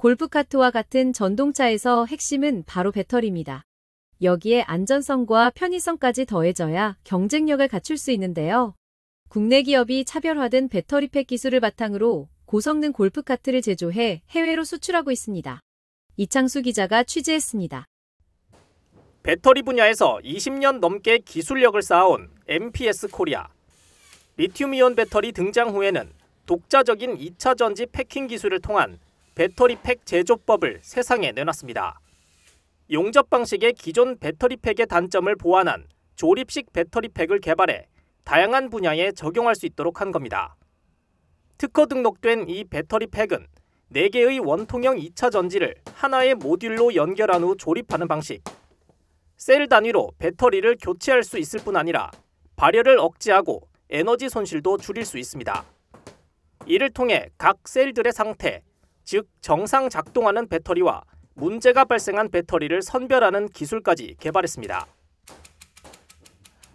골프카트와 같은 전동차에서 핵심은 바로 배터리입니다. 여기에 안전성과 편의성까지 더해져야 경쟁력을 갖출 수 있는데요. 국내 기업이 차별화된 배터리팩 기술을 바탕으로 고성능 골프카트를 제조해 해외로 수출하고 있습니다. 이창수 기자가 취재했습니다. 배터리 분야에서 20년 넘게 기술력을 쌓아온 MPS 코리아. 리튬이온 배터리 등장 후에는 독자적인 2차 전지 패킹 기술을 통한 배터리팩 제조법을 세상에 내놨습니다. 용접 방식의 기존 배터리팩의 단점을 보완한 조립식 배터리팩을 개발해 다양한 분야에 적용할 수 있도록 한 겁니다. 특허 등록된 이 배터리팩은 4개의 원통형 2차 전지를 하나의 모듈로 연결한 후 조립하는 방식. 셀 단위로 배터리를 교체할 수 있을 뿐 아니라 발열을 억제하고 에너지 손실도 줄일 수 있습니다. 이를 통해 각 셀들의 상태, 즉 정상 작동하는 배터리와 문제가 발생한 배터리를 선별하는 기술까지 개발했습니다.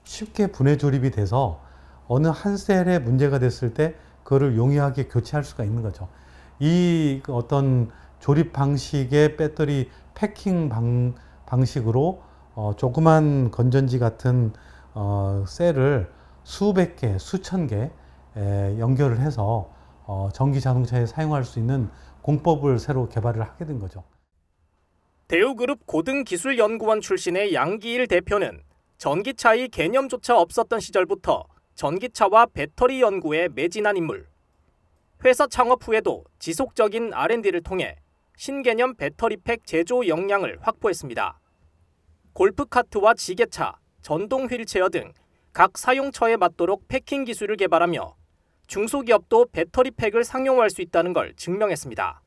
쉽게 분해 조립이 돼서 어느 한 셀에 문제가 됐을 때 그거를 용이하게 교체할 수가 있는 거죠. 이 그 어떤 조립 방식의 배터리 패킹 방, 방식으로 어, 조그만 건전지 같은 어, 셀을 수백 개, 수천 개 에, 연결을 해서 어, 전기 자동차에 사용할 수 있는 공법을 새로 개발을 하게 된 거죠. 대우그룹 고등기술연구원 출신의 양기일 대표는 전기차의 개념조차 없었던 시절부터 전기차와 배터리 연구에 매진한 인물. 회사 창업 후에도 지속적인 R&D를 통해 신개념 배터리팩 제조 역량을 확보했습니다. 골프카트와 지게차, 전동 휠체어 등 각 사용처에 맞도록 패킹 기술을 개발하며 중소기업도 배터리팩을 상용화할 수 있다는 걸 증명했습니다.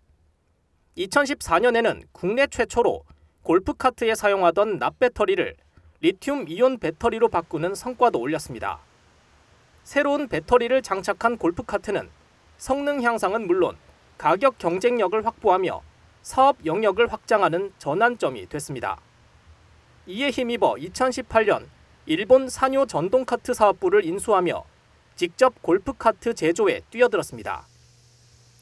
2014년에는 국내 최초로 골프카트에 사용하던 납배터리를 리튬 이온 배터리로 바꾸는 성과도 올렸습니다. 새로운 배터리를 장착한 골프카트는 성능 향상은 물론 가격 경쟁력을 확보하며 사업 영역을 확장하는 전환점이 됐습니다. 이에 힘입어 2018년 일본 산요 전동카트 사업부를 인수하며 직접 골프카트 제조에 뛰어들었습니다.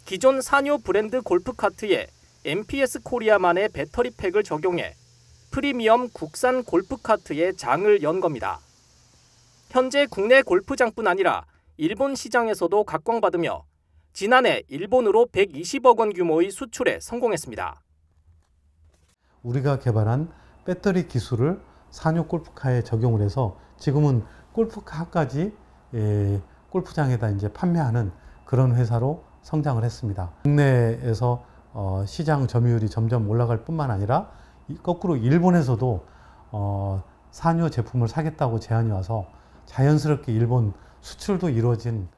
기존 산요 브랜드 골프카트에 MPS 코리아만의 배터리팩을 적용해 프리미엄 국산 골프카트의 장을 연 겁니다. 현재 국내 골프장뿐 아니라 일본 시장에서도 각광받으며 지난해 일본으로 120억 원 규모의 수출에 성공했습니다. 우리가 개발한 배터리 기술을 산요 골프카에 적용을 해서 지금은 골프카까지 예, 골프장에다 이제 판매하는 그런 회사로 성장을 했습니다. 국내에서 어 시장 점유율이 점점 올라갈 뿐만 아니라 거꾸로 일본에서도 어 산유 제품을 사겠다고 제안이 와서 자연스럽게 일본 수출도 이루어진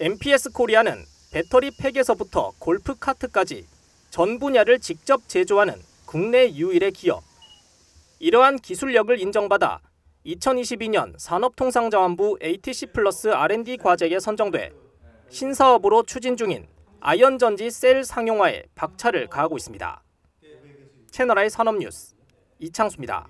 MPS 코리아는 배터리 팩에서부터 골프 카트까지 전 분야를 직접 제조하는 국내 유일의 기업. 이러한 기술력을 인정받아 2022년 산업통상자원부 ATC 플러스 R&D 과제에 선정돼 신사업으로 추진 중인 아연전지 셀 상용화에 박차를 가하고 있습니다. 채널A 산업뉴스 이창수입니다.